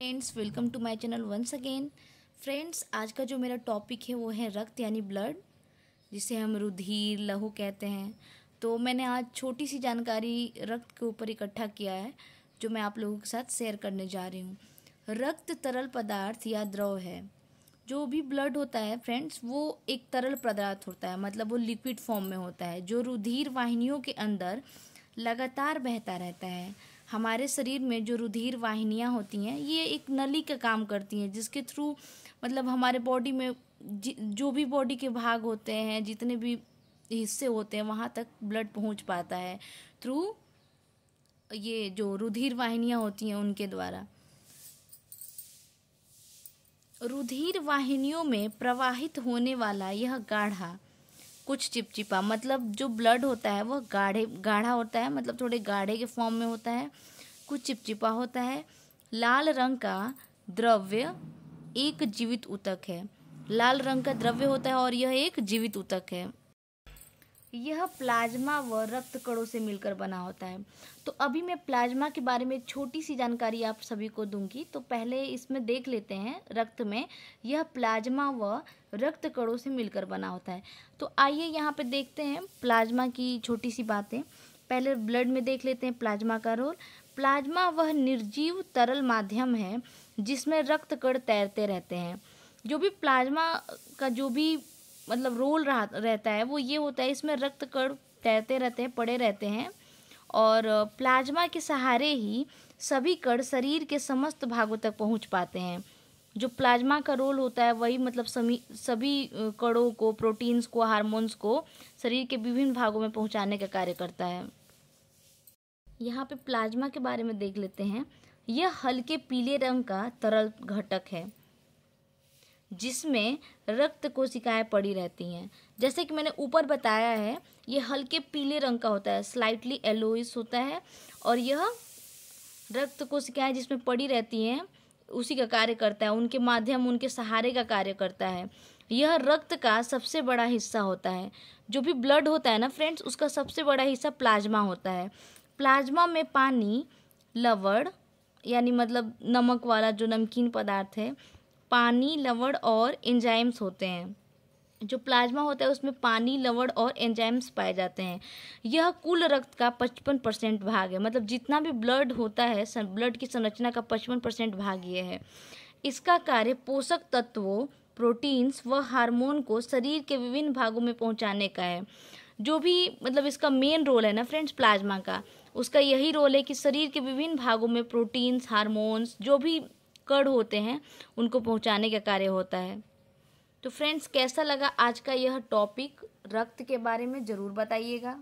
friends welcome to my channel once again friends आज का जो मेरा टॉपिक है वो है रक्त यानी ब्लड जिसे हम रुधिर लहू कहते हैं तो मैंने आज छोटी सी जानकारी रक्त के ऊपर इकट्ठा किया है जो मैं आप लोगों के साथ शेयर करने जा रही हूँ रक्त तरल पदार्थ या द्रव है जो भी ब्लड होता है फ्रेंड्स वो एक तरल पदार्थ होता है मतलब वो लिक्विड फॉर्म में होता है जो रुधिर वाहिनियों के अंदर लगातार बहता रहता है हमारे शरीर में जो रुधिर वाहिनियाँ होती हैं ये एक नली का काम करती हैं जिसके थ्रू मतलब हमारे बॉडी में जो भी बॉडी के भाग होते हैं जितने भी हिस्से होते हैं वहाँ तक ब्लड पहुँच पाता है थ्रू ये जो रुधिर वाहिनियाँ होती हैं उनके द्वारा रुधिर वाहिनियों में प्रवाहित होने वाला यह गाढ़ा कुछ चिपचिपा मतलब जो ब्लड होता है वह गाढ़े गाढ़ा होता है मतलब थोड़े गाढ़े के फॉर्म में होता है कुछ चिपचिपा होता है लाल रंग का द्रव्य एक जीवित ऊतक है लाल रंग का द्रव्य होता है और यह एक जीवित ऊतक है यह प्लाज्मा व रक्त कणों से मिलकर बना होता है तो अभी मैं प्लाज्मा के बारे में छोटी सी जानकारी आप सभी को दूंगी तो पहले इसमें देख लेते हैं रक्त में यह प्लाज्मा व रक्त कणों से मिलकर बना होता है तो आइए यहाँ पे देखते हैं प्लाज्मा की छोटी सी बातें पहले ब्लड में देख लेते हैं प्लाज्मा का रोल प्लाज्मा वह निर्जीव तरल माध्यम है जिसमें रक्त कण तैरते रहते हैं जो भी प्लाज्मा का जो भी मतलब रोल रहा रहता है वो ये होता है इसमें रक्त कण तैरते रहते हैं पड़े रहते हैं और प्लाज्मा के सहारे ही सभी कण शरीर के समस्त भागों तक पहुंच पाते हैं जो प्लाज्मा का रोल होता है वही मतलब सभी सभी कणों को प्रोटीन्स को हार्मोन्स को शरीर के विभिन्न भागों में पहुंचाने का कार्य करता है यहाँ पे प्लाज्मा के बारे में देख लेते हैं यह हल्के पीले रंग का तरल घटक है जिसमें रक्त कोशिकाएं पड़ी रहती हैं जैसे कि मैंने ऊपर बताया है ये हल्के पीले रंग का होता है स्लाइटली एलोइस होता है और यह रक्त कोशिकाएं जिसमें पड़ी रहती हैं उसी का कार्य करता है उनके माध्यम उनके सहारे का कार्य करता है यह रक्त का सबसे बड़ा हिस्सा होता है जो भी ब्लड होता है ना फ्रेंड्स उसका सबसे बड़ा हिस्सा प्लाज्मा होता है प्लाज्मा में पानी लवड़ यानी मतलब नमक वाला जो नमकीन पदार्थ है पानी लवड़ और एंजाइम्स होते हैं जो प्लाज्मा होता है उसमें पानी लवड़ और एंजाइम्स पाए जाते हैं यह कुल रक्त का पचपन परसेंट भाग है मतलब जितना भी ब्लड होता है ब्लड की संरचना का पचपन परसेंट भाग यह है इसका कार्य पोषक तत्वों प्रोटीन्स व हार्मोन को शरीर के विभिन्न भागों में पहुंचाने का है जो भी मतलब इसका मेन रोल है ना फ्रेंड्स प्लाज्मा का उसका यही रोल है कि शरीर के विभिन्न भागों में प्रोटीन्स हार्मोन्स जो भी नुक्कड़ होते हैं उनको पहुंचाने का कार्य होता है तो फ्रेंड्स कैसा लगा आज का यह टॉपिक रक्त के बारे में ज़रूर बताइएगा